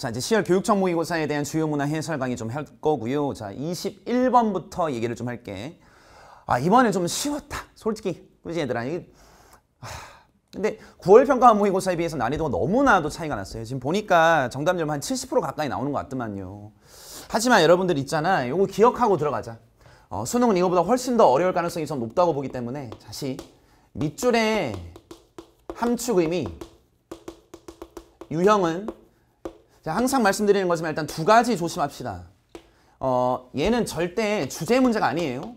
자 이제 10월 교육청 모의고사에 대한 주요 문화 해설 강의 좀 할 거고요. 자 21번부터 얘기를 좀 할게. 아 이번에 좀 쉬웠다. 솔직히 그지 얘들아 이게 아, 근데 9월 평가 모의고사에 비해서 난이도가 너무나도 차이가 났어요. 지금 보니까 정답률만 한70% 가까이 나오는 것 같더만요. 하지만 여러분들 있잖아. 요거 기억하고 들어가자. 어, 수능은 이거보다 훨씬 더 어려울 가능성이 좀 높다고 보기 때문에 다시 밑줄에 함축 의미 유형은 자, 항상 말씀드리는 거지만 일단 두 가지 조심합시다. 어, 얘는 절대 주제 문제가 아니에요.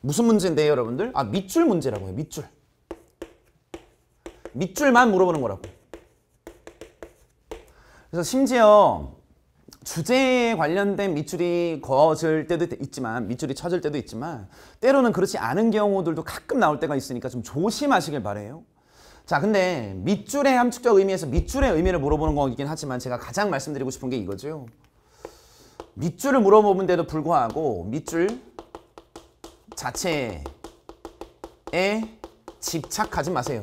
무슨 문제인데 여러분들? 아, 밑줄 문제라고 해요. 밑줄. 밑줄만 물어보는 거라고. 그래서 심지어 주제에 관련된 밑줄이 거질 때도 있지만 밑줄이 쳐질 때도 있지만 때로는 그렇지 않은 경우들도 가끔 나올 때가 있으니까 좀 조심하시길 바래요. 자 근데 밑줄의 함축적 의미에서 밑줄의 의미를 물어보는 거긴 이 하지만 제가 가장 말씀드리고 싶은 게 이거죠. 밑줄을 물어보는데도 불구하고 밑줄 자체에 집착하지 마세요.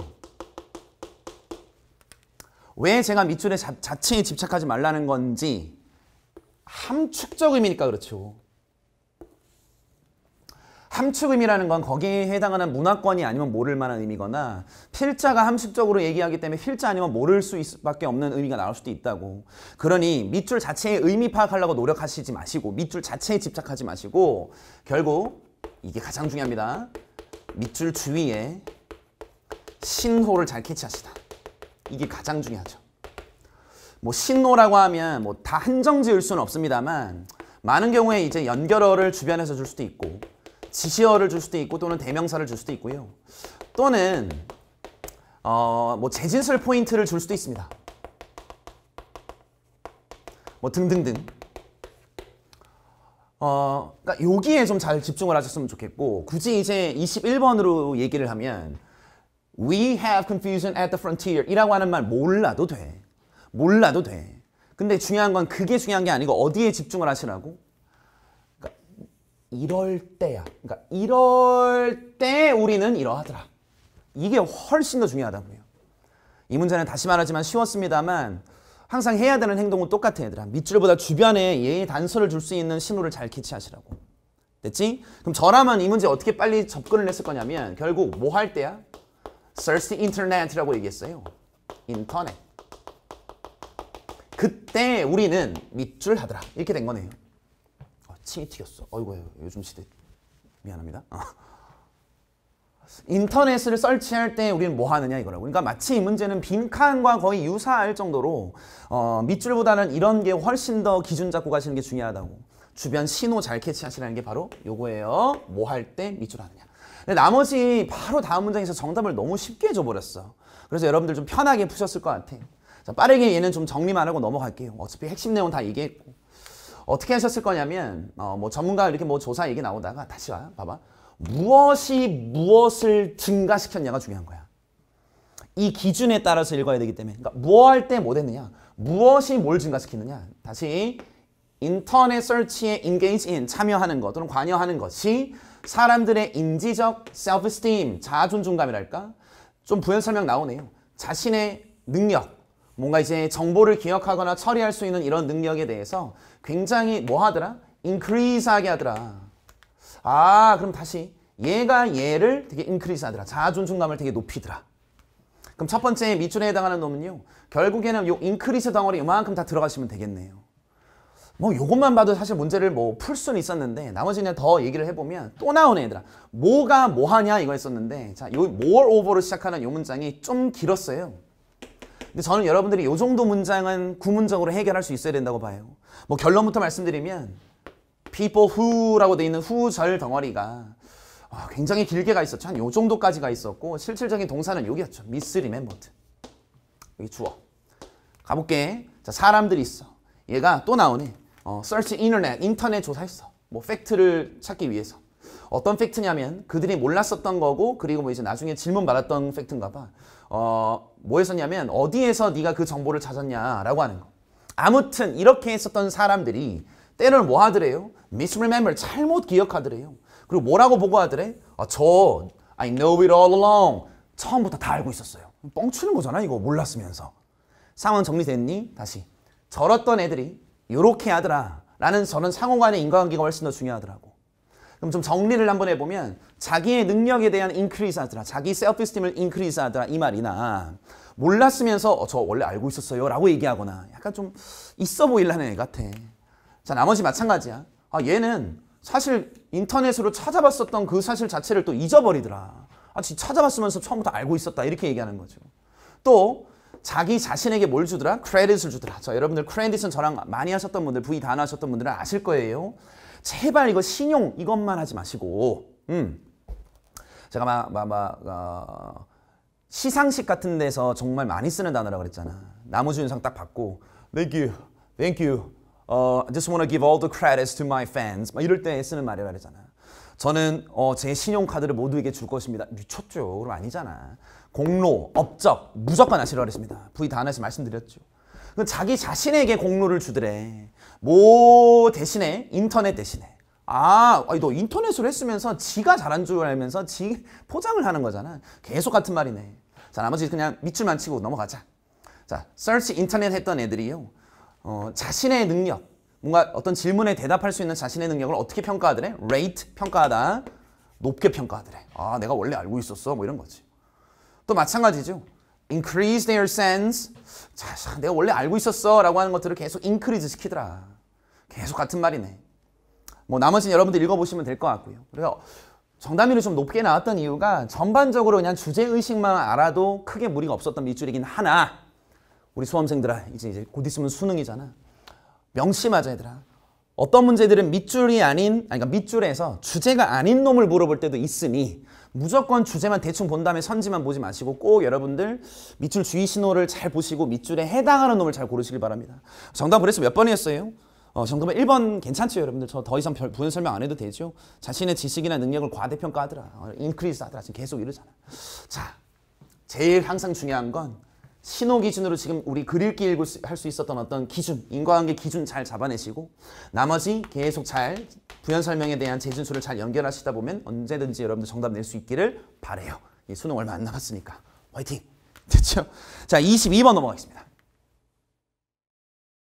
왜 제가 밑줄의 자, 자체에 집착하지 말라는 건지 함축적 의미니까 그렇죠. 함축음이라는 건 거기에 해당하는 문화권이 아니면 모를 만한 의미거나 필자가 함축적으로 얘기하기 때문에 필자 아니면 모를 수 밖에 없는 의미가 나올 수도 있다고 그러니 밑줄 자체의 의미 파악하려고 노력하시지 마시고 밑줄 자체에 집착하지 마시고 결국 이게 가장 중요합니다 밑줄 주위에 신호를 잘 캐치하시다 이게 가장 중요하죠 뭐 신호라고 하면 뭐 다 한정 지을 수는 없습니다만 많은 경우에 이제 연결어를 주변에서 줄 수도 있고 지시어를 줄 수도 있고 또는 대명사를 줄 수도 있고요. 또는 어, 뭐 재진술 포인트를 줄 수도 있습니다. 뭐 등등등. 어, 그러니까 여기에 좀 잘 집중을 하셨으면 좋겠고 굳이 이제 21번으로 얘기를 하면 We have confusion at the frontier 이라고 하는 말 몰라도 돼. 몰라도 돼. 근데 중요한 건 그게 중요한 게 아니고 어디에 집중을 하시라고? 이럴 때야. 그러니까 이럴 때 우리는 이러하더라. 이게 훨씬 더 중요하다고요. 이 문제는 다시 말하지만 쉬웠습니다만 항상 해야 되는 행동은 똑같아 얘들아. 밑줄보다 주변에 예의 단서를 줄 수 있는 신호를 잘 캐치하시라고. 됐지? 그럼 저라면 이 문제 어떻게 빨리 접근을 했을 거냐면 결국 뭐 할 때야? Search Internet라고 얘기했어요. 인터넷. 그때 우리는 밑줄 하더라. 이렇게 된 거네요. 층이 튀겼어. 어이구 요즘 시대 미안합니다. 어. 인터넷을 설치할 때 우리는 뭐 하느냐 이거라고 그러니까 마치 이 문제는 빈칸과 거의 유사할 정도로 어, 밑줄보다는 이런 게 훨씬 더 기준 잡고 가시는 게 중요하다고 주변 신호 잘 캐치하시라는 게 바로 요거예요 뭐 할 때 밑줄 하느냐 근데 나머지 바로 다음 문장에서 정답을 너무 쉽게 줘버렸어 그래서 여러분들 좀 편하게 푸셨을 것 같아 자, 빠르게 얘는 좀 정리만 하고 넘어갈게요 어차피 핵심 내용 다 얘기했고 어떻게 하셨을 거냐면 어, 뭐 전문가 이렇게 뭐 조사 얘기 나오다가 다시 와 봐봐 무엇이 무엇을 증가시켰냐가 중요한 거야 이 기준에 따라서 읽어야 되기 때문에 그러니까 뭐 할때 뭐됐느냐 무엇이 뭘 증가시키느냐 다시 인터넷 설치에 인게 g a g 참여하는 것 또는 관여하는 것이 사람들의 인지적 self-esteem 자존중감이랄까 좀 부연 설명 나오네요 자신의 능력 뭔가 이제 정보를 기억하거나 처리할 수 있는 이런 능력에 대해서 굉장히 뭐 하더라? increase 하게 하더라. 아 그럼 다시 얘가 얘를 되게 increase 하더라. 자존중감을 되게 높이더라. 그럼 첫 번째 밑줄에 해당하는 놈은요. 결국에는 요 increase 덩어리 이만큼 다 들어가시면 되겠네요. 뭐 요것만 봐도 사실 문제를 뭐 풀 수는 있었는데 나머지 는더 얘기를 해보면 또 나오네 얘들아 뭐가 뭐하냐 이거 했었는데 자 요 more over로 시작하는 요 문장이 좀 길었어요 근데 저는 여러분들이 이 정도 문장은 구문적으로 해결할 수 있어야 된다고 봐요. 뭐 결론부터 말씀드리면 people who라고 돼 있는 후절 덩어리가 아, 굉장히 길게 가 있었죠. 한요 정도까지 가 있었고 실질적인 동사는 여기였죠. 미스리멤버드. 여기 주어. 가볼게. 자 사람들이 있어. 얘가 또 나오네. 어, search internet, 인터넷 조사했어. 뭐 팩트를 찾기 위해서. 어떤 팩트냐면 그들이 몰랐었던 거고 그리고 뭐 이제 나중에 질문 받았던 팩트인가 봐. 어, 뭐 했었냐면 어디에서 네가 그 정보를 찾았냐라고 하는 거. 아무튼 이렇게 했었던 사람들이 때로는 뭐 하더래요? misremember, 잘못 기억하더래요. 그리고 뭐라고 보고하더래? 아, 저 I know it all along. 처음부터 다 알고 있었어요. 뻥치는 거잖아 이거 몰랐으면서. 상황 정리됐니? 다시. 저렇던 애들이 요렇게 하더라. 라는 저는 상호간의 인과관계가 훨씬 더 중요하더라고. 그럼 좀 정리를 한번 해보면 자기의 능력에 대한 인크리스 하더라. 자기 셀프스팀을 인크리스 하더라. 이 말이나 몰랐으면서 어, 저 원래 알고 있었어요 라고 얘기하거나 약간 좀 있어 보이려는 애 같아. 자 나머지 마찬가지야. 아 얘는 사실 인터넷으로 찾아봤었던 그 사실 자체를 또 잊어버리더라. 아 진짜 찾아봤으면서 처음부터 알고 있었다 이렇게 얘기하는 거죠. 또 자기 자신에게 뭘 주더라? 크레딧을 주더라. 자, 여러분들 크레딧은 저랑 많이 하셨던 분들, 부의 단어 하셨던 분들은 아실 거예요. 제발 이거 신용 이것만 하지 마시고 음. 제가 막, 막, 막 어, 시상식 같은 데서 정말 많이 쓰는 단어라고 그랬잖아. 나무주연상 딱 받고 Thank you, thank you. Uh, I just want to give all the credits to my fans. 막 이럴 때 쓰는 말이라 그랬잖아. 저는 어, 제 신용카드를 모두에게 줄 것입니다. 미쳤죠. 그럼 아니잖아. 공로, 업적 무조건 하시라 그랬습니다. 부의 다하나 말씀드렸죠. 자기 자신에게 공로를 주더래. 뭐 대신에 인터넷 대신에. 아, 너 인터넷으로 했으면서 지가 잘한 줄 알면서 지 포장을 하는 거잖아. 계속 같은 말이네. 자, 나머지 그냥 밑줄만 치고 넘어가자. 자, s 치 인터넷 했던 애들이요. 어, 자신의 능력, 뭔가 어떤 질문에 대답할 수 있는 자신의 능력을 어떻게 평가하더래? rate 평가하다. 높게 평가하더래. 아, 내가 원래 알고 있었어. 뭐 이런 거지. 또 마찬가지죠. increase their sense. 자, 내가 원래 알고 있었어 라고 하는 것들을 계속 increase 시키더라. 계속 같은 말이네. 뭐 나머지는 여러분들 읽어보시면 될 것 같고요. 그래서 정답률이 좀 높게 나왔던 이유가 전반적으로 그냥 주제의식만 알아도 크게 무리가 없었던 밑줄이긴 하나 우리 수험생들아 이제, 이제 곧 있으면 수능이잖아. 명심하자 얘들아. 어떤 문제들은 밑줄이 아닌 아니 그러니까 밑줄에서 주제가 아닌 놈을 물어볼 때도 있으니 무조건 주제만 대충 본 다음에 선지만 보지 마시고 꼭 여러분들 밑줄 주의 신호를 잘 보시고 밑줄에 해당하는 놈을 잘 고르시길 바랍니다. 정답 보냈으몇 번이었어요? 어, 정답은 1번 괜찮죠 여러분들 저 더 이상 별, 부연 설명 안 해도 되죠 자신의 지식이나 능력을 과대평가하더라 어, 인크리스 하더라 지금 계속 이러잖아 자 제일 항상 중요한 건 신호 기준으로 지금 우리 글읽기 읽을 수, 할수 있었던 어떤 기준, 인과관계 기준 잘 잡아내시고 나머지 계속 잘 부연 설명에 대한 재진술을 잘 연결하시다 보면 언제든지 여러분들 정답 낼 수 있기를 바래요. 이 수능 얼마 안 남았으니까 화이팅! 됐죠? 자, 22번 넘어가겠습니다.